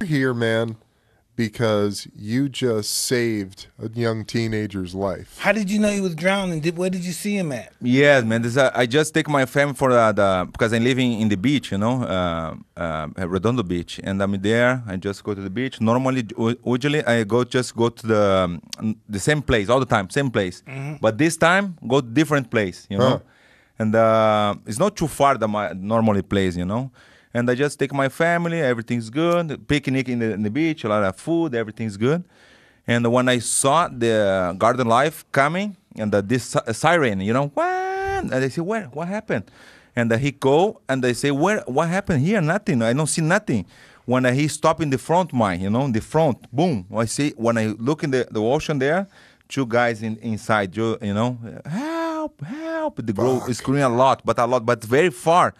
You're here, man, because you just saved a young teenager's life. How did you know he was drowning? Did, where did you see him at? Yeah, man. This, uh, I just take my family for uh, the because I'm living in the beach, you know, uh, uh Redondo Beach, and I'm there. I just go to the beach. Normally, usually I go just go to the um, the same place all the time, same place. Mm -hmm. But this time, go different place, you know. Huh. And uh, it's not too far that my normally place, you know and I just take my family. Everything's good. Picnic in the, in the beach, a lot of food. Everything's good. And when I saw the garden life coming and the, this uh, siren, you know, when And they say, what? What happened? And he go and they say, where? What happened here? Nothing. I don't see nothing. When he stop in the front mine, you know, in the front, boom. I see when I look in the, the ocean there, two guys in, inside, you, you know, help, help. The girl is screaming a lot, but a lot, but very far.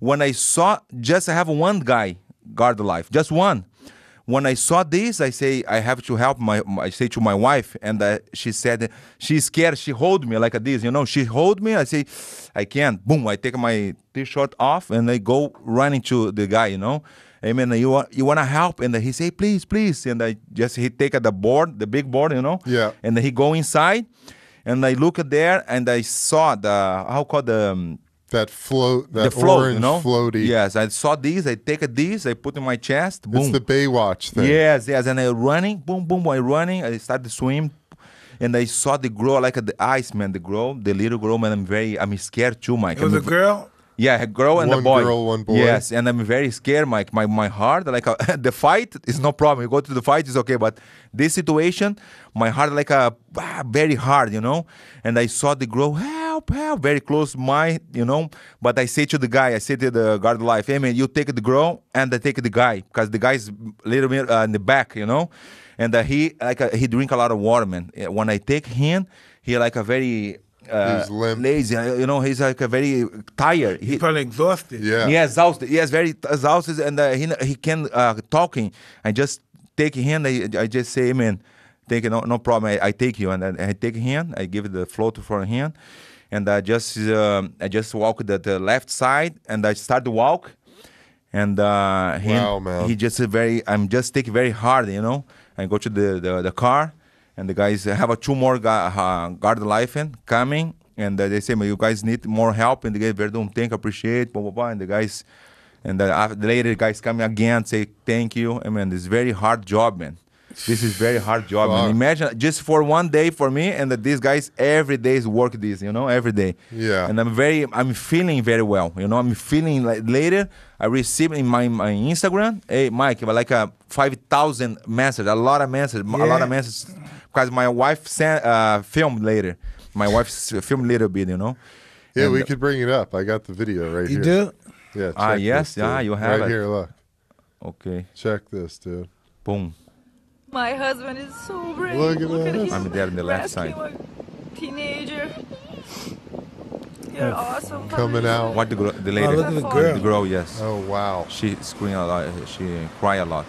When I saw, just I have one guy guard the life, just one. When I saw this, I say I have to help my. I say to my wife, and uh, she said she's scared. She hold me like this, you know. She hold me. I say I can't. Boom! I take my t-shirt off and I go running to the guy, you know. Amen. mean, you want you want to help, and he say please, please, and I just he take the board, the big board, you know. Yeah. And he go inside, and I look there, and I saw the how called the um, that float, that the float, orange you know? floaty. Yes, I saw these. I take these. I put in my chest. Boom. It's the Baywatch thing. Yes, yes. And I running. Boom, boom. I running. I start to swim, and I saw the girl like the ice man. The girl, the little girl. Man, I'm very. I'm scared too, Mike. It was I'm, a girl. Yeah, a girl and one a boy. girl, one boy. Yes, and I'm very scared, Mike. My my heart, like a, the fight is no problem. You go to the fight, it's okay. But this situation, my heart like a ah, very hard, you know. And I saw the girl help, help. Very close my, you know. But I say to the guy, I say to the guard life, hey man, you take the girl and I take the guy because the guy's a little bit uh, in the back, you know. And uh, he like uh, he drink a lot of water, man. When I take him, he like a very uh, he's lazy. Uh, you know, he's like a very tired. He, he's probably exhausted. Yeah, he exhausted. He is very exhausted, and uh, he he can uh, talking. I just take him. I, I just say, man, take no no problem. I, I take you, and I, I take him. I give the float for him and I just uh, I just walked the, the left side and I start to walk, and uh, he wow, he just very I'm just taking very hard, you know. I go to the, the, the car, and the guys have a two more uh, guard, life guard life coming, and uh, they say, "You guys need more help," and they very don't think appreciate blah blah blah, and the guys. And the, uh, later, the guys coming again, say thank you. I mean, it's very hard job, man this is very hard job. Wow. imagine just for one day for me and that these guys every day work this, you know, every day. Yeah. And I'm very, I'm feeling very well. You know, I'm feeling like later I received in my, my Instagram, hey Mike, like a five thousand message, a lot of message, yeah. a lot of message, because my wife sent uh, filmed later. My wife filmed little bit, you know. Yeah, and we could bring it up. I got the video right you here. You do? Yeah. Ah, yes. Yeah, you have right it. here. Look. Okay. Check this, dude. Boom. My husband is so brave. Look at Look that. I'm dead in the left side. Teenager. You're awesome. Coming out. What the, the lady? Oh, look at the girl. The girl, yes. Oh wow. She screamed a lot. She cry a lot.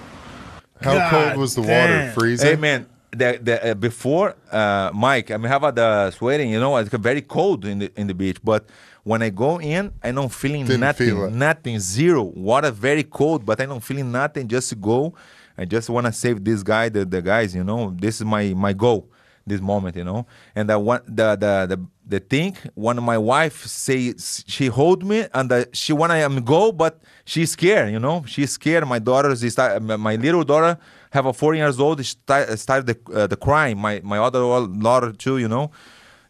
How God cold was the damn. water? Freezing. Hey man, the, the uh, before uh, Mike, I mean, about the sweating. You know, it's very cold in the in the beach. But when I go in, I don't feeling Didn't nothing, feel nothing, zero. Water very cold, but I don't feeling nothing. Just go I just want to save this guy, the, the guys, you know. This is my my goal, this moment, you know. And I want the the the, the thing when my wife say she hold me and she wanna am go, but she's scared, you know. She's scared. My daughter, is my little daughter, have a four years old. She started the uh, the crying. My my other daughter too, you know.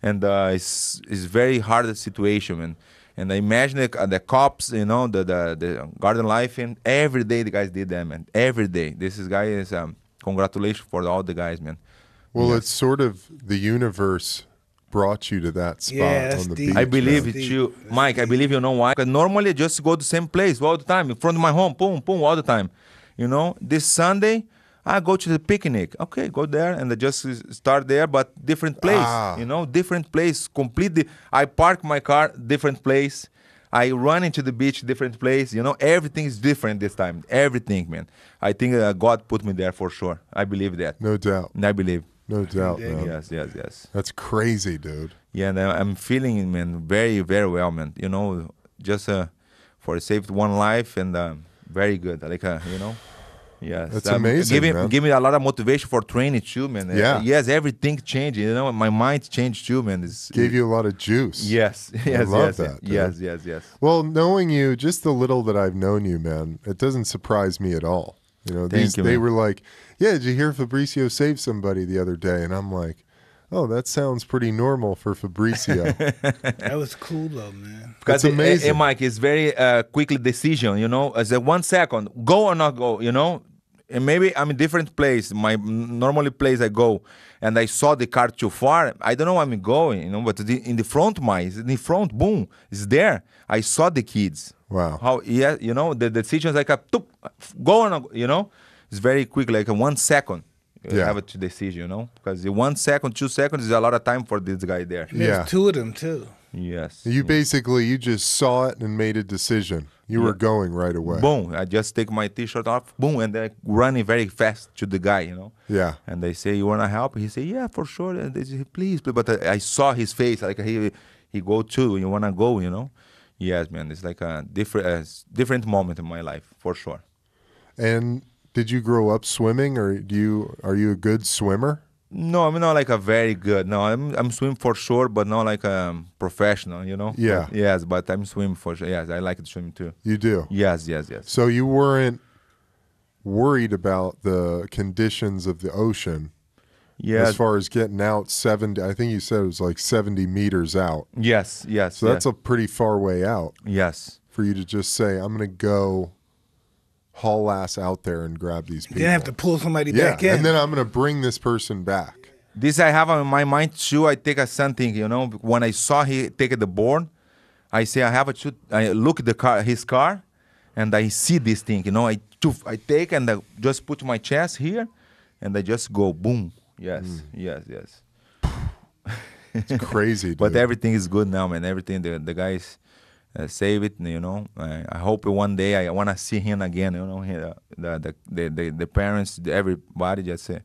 And uh, it's it's very hard situation, and I imagine the, uh, the cops, you know, the, the, the garden life, and every day the guys did that, man. Every day, this is guy is um, congratulations for all the guys, man. Well, yes. it's sort of the universe brought you to that spot yeah, on the deep. beach. I believe it's you, that's Mike. Deep. I believe you know why. Because normally I just go to the same place all the time in front of my home, boom, boom, all the time. You know, this Sunday. I go to the picnic. Okay, go there and I just start there, but different place. Ah. You know, different place. Completely. I park my car different place. I run into the beach different place. You know, everything is different this time. Everything, man. I think uh, God put me there for sure. I believe that. No doubt. I believe. No doubt. Man. Yes, yes, yes. That's crazy, dude. Yeah, I'm feeling, man, very, very well, man. You know, just uh, for saved one life and uh, very good. Like, uh, you know. Yes, that's um, amazing. me man. me a lot of motivation for training too, man. Yeah. Uh, yes, everything changed. You know, my mind changed too, man. It's, Gave you a lot of juice. Yes, yes, I love yes, that, yes, dude. yes, yes. Well, knowing you, just the little that I've known you, man, it doesn't surprise me at all. You know, Thank these you, they man. were like, "Yeah, did you hear Fabricio save somebody the other day?" And I'm like, oh, that sounds pretty normal for Fabricio." that was cool though, man. That's amazing. It, it, Mike, it's very uh, quickly decision, you know, as a one second, go or not go, you know, and maybe I'm in different place. My normally place I go, and I saw the car too far. I don't know where I'm going, you know. But the, in the front, my in the front, boom, is there. I saw the kids. Wow. How? Yeah, you know the, the decisions like a toop, go on, you know, it's very quick, like a one second. You yeah. have a decision, you know, because one second, two seconds is a lot of time for this guy there. There's yeah. two of them too. Yes. You yes. basically you just saw it and made a decision. You yeah. were going right away. Boom! I just take my T-shirt off. Boom! And then running very fast to the guy, you know. Yeah. And they say, "You wanna help?" He say, "Yeah, for sure." And they say, "Please, But I, uh, I saw his face, like he he go too. You wanna go, you know? Yes, man. It's like a different a different moment in my life for sure. And did you grow up swimming, or do you are you a good swimmer? No, I'm not like a very good. No, I'm I'm swim for sure, but not like a professional. You know. Yeah. But, yes, but I'm swim for sure. Yes, I like to swim too. You do. Yes, yes, yes. So you weren't worried about the conditions of the ocean. Yeah. As far as getting out seventy, I think you said it was like seventy meters out. Yes, yes. So yes. that's a pretty far way out. Yes. For you to just say, I'm going to go haul ass out there and grab these people. Then I have to pull somebody yeah, back in. And then I'm going to bring this person back. This I have on my mind too. I take a something, you know, when I saw he take the board, I say I have a two, I look the car, his car, and I see this thing, you know, I I take and I just put my chest here, and I just go boom. Yes, mm. yes, yes. It's crazy. but everything is good now, man. Everything the the guys uh, save it. You know, uh, I hope one day I want to see him again. You know, he, uh, the, the, the the parents, everybody just say,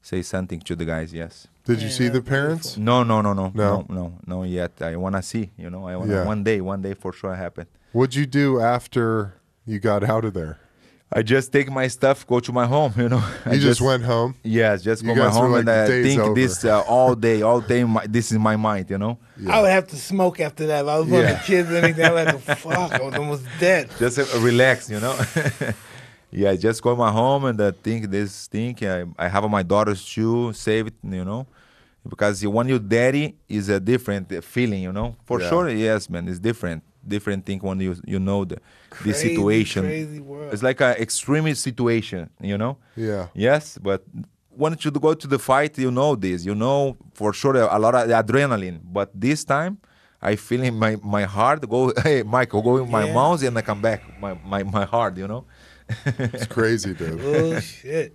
say something to the guys. Yes. Did you yeah, see the parents? No, no, no, no, no, no, no, no yet. I want to see. You know, I want yeah. one day, one day for sure happen. What'd you do after you got out of there? I just take my stuff, go to my home. You know, I just, just went home. Yes, just go my home, like and I think over. this uh, all day, all day. My, this is my mind. You know, yeah. I would have to smoke after that. I was one of the kids and anything. like like, fuck, I was almost dead. Just uh, relax, you know. yeah, just go my home and uh, think this thing. I, I have my daughters shoe saved, you know, because when you daddy is a different feeling, you know. For yeah. sure, yes, man, it's different different thing when you you know the crazy, the situation. Crazy it's like an extremist situation, you know. Yeah. Yes, but when you go to the fight, you know this. You know for sure a lot of adrenaline. But this time, I feel in my my heart go. Hey, Michael, go in my yeah. mouth and I come back. My my my heart, you know. it's crazy, dude. oh shit.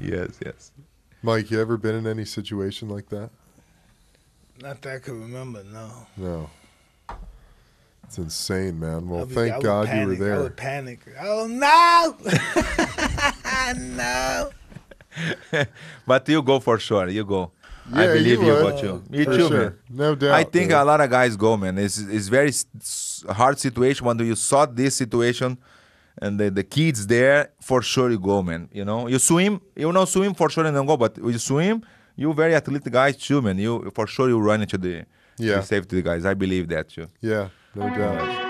yes, yes. Mike, you ever been in any situation like that? Not that I could remember, no. No. It's insane, man. Well, be, thank God panic. you were there. I would panic. Oh no! no. but you go for sure. You go. Yeah, I believe you, you you. Me too, sure. man. No doubt. I think a lot of guys go, man. It's it's very hard situation when you saw this situation and the, the kids there, for sure you go, man. You know, you swim, you know swim for sure and then go, but you swim, you very athletic guys too, man. You for sure you run into the yeah. the safety guys. I believe that too. Yeah. No doubt.